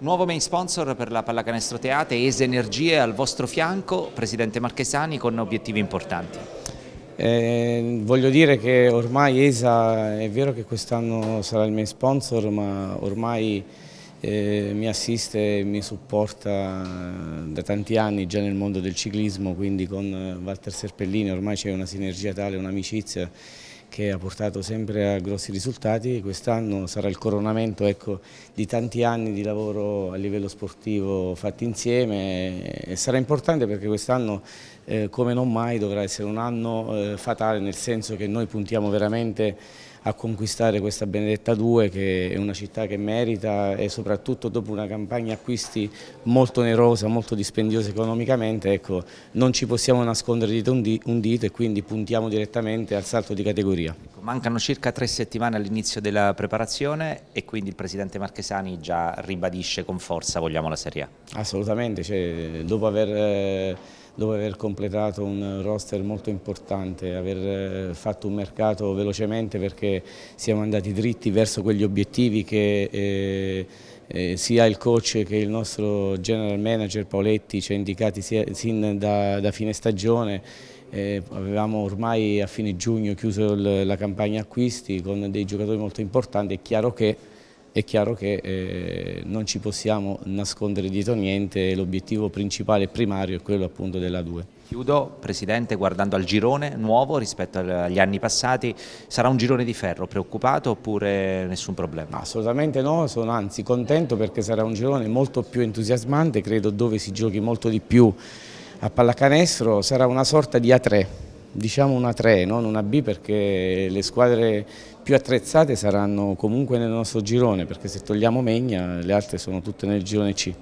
Nuovo main sponsor per la Pallacanestro Teate, ESE Energie al vostro fianco, Presidente Marchesani, con obiettivi importanti. Eh, voglio dire che ormai ESA è vero che quest'anno sarà il main sponsor, ma ormai eh, mi assiste e mi supporta eh, da tanti anni già nel mondo del ciclismo, quindi con eh, Walter Serpellini ormai c'è una sinergia tale, un'amicizia che ha portato sempre a grossi risultati. Quest'anno sarà il coronamento ecco, di tanti anni di lavoro a livello sportivo fatti insieme e sarà importante perché quest'anno eh, come non mai dovrà essere un anno eh, fatale nel senso che noi puntiamo veramente a conquistare questa benedetta 2 che è una città che merita e soprattutto dopo una campagna acquisti molto onerosa, molto dispendiosa economicamente, ecco, non ci possiamo nascondere dito un dito e quindi puntiamo direttamente al salto di categoria. Mancano circa tre settimane all'inizio della preparazione e quindi il presidente Marchesani già ribadisce con forza vogliamo la Serie A. Assolutamente, cioè, dopo, aver, dopo, aver, completato un roster molto importante, aver fatto un mercato velocemente perché siamo andati dritti verso quegli obiettivi che... Eh, eh, sia il coach che il nostro general manager Paoletti ci ha indicati sia, sin da, da fine stagione eh, avevamo ormai a fine giugno chiuso la campagna acquisti con dei giocatori molto importanti, è chiaro che è chiaro che eh, non ci possiamo nascondere dietro niente, l'obiettivo principale e primario è quello appunto della 2. Chiudo, Presidente, guardando al girone nuovo rispetto agli anni passati, sarà un girone di ferro, preoccupato oppure nessun problema? Assolutamente no, sono anzi contento perché sarà un girone molto più entusiasmante, credo dove si giochi molto di più a pallacanestro, sarà una sorta di A3 diciamo una 3, non una B perché le squadre più attrezzate saranno comunque nel nostro girone perché se togliamo Megna le altre sono tutte nel girone C.